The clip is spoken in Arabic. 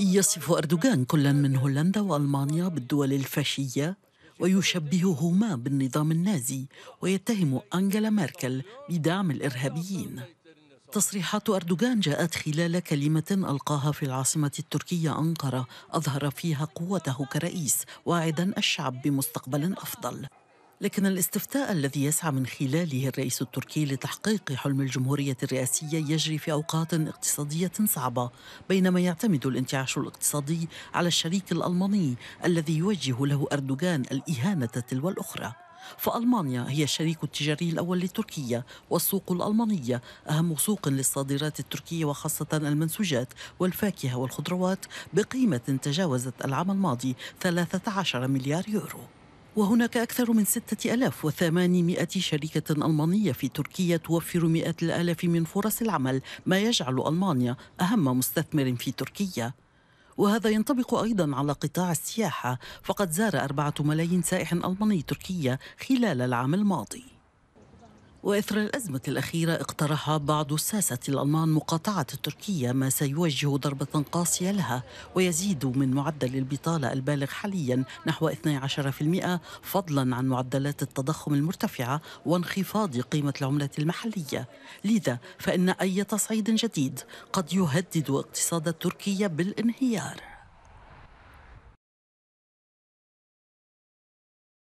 يصف أردوغان كل من هولندا وألمانيا بالدول الفاشية ويشبههما بالنظام النازي ويتهم أنجلا ميركل بدعم الإرهابيين تصريحات أردوغان جاءت خلال كلمة ألقاها في العاصمة التركية أنقرة أظهر فيها قوته كرئيس واعدا الشعب بمستقبل أفضل لكن الاستفتاء الذي يسعى من خلاله الرئيس التركي لتحقيق حلم الجمهورية الرئاسية يجري في أوقات اقتصادية صعبة بينما يعتمد الانتعاش الاقتصادي على الشريك الألماني الذي يوجه له أردوغان الإهانة تلو الأخرى فألمانيا هي الشريك التجاري الأول لتركيا والسوق الألمانية أهم سوق للصادرات التركية وخاصة المنسوجات والفاكهة والخضروات بقيمة تجاوزت العام الماضي 13 مليار يورو وهناك أكثر من 6800 شركة ألمانية في تركيا توفر مئات الآلاف من فرص العمل ما يجعل ألمانيا أهم مستثمر في تركيا وهذا ينطبق أيضا على قطاع السياحة فقد زار أربعة ملايين سائح ألماني تركيا خلال العام الماضي وإثر الأزمة الأخيرة اقترح بعض الساسة الألمان مقاطعة تركيا ما سيوجه ضربة قاسية لها ويزيد من معدل البطالة البالغ حاليا نحو 12% فضلا عن معدلات التضخم المرتفعة وانخفاض قيمة العملة المحلية لذا فإن أي تصعيد جديد قد يهدد اقتصاد تركيا بالانهيار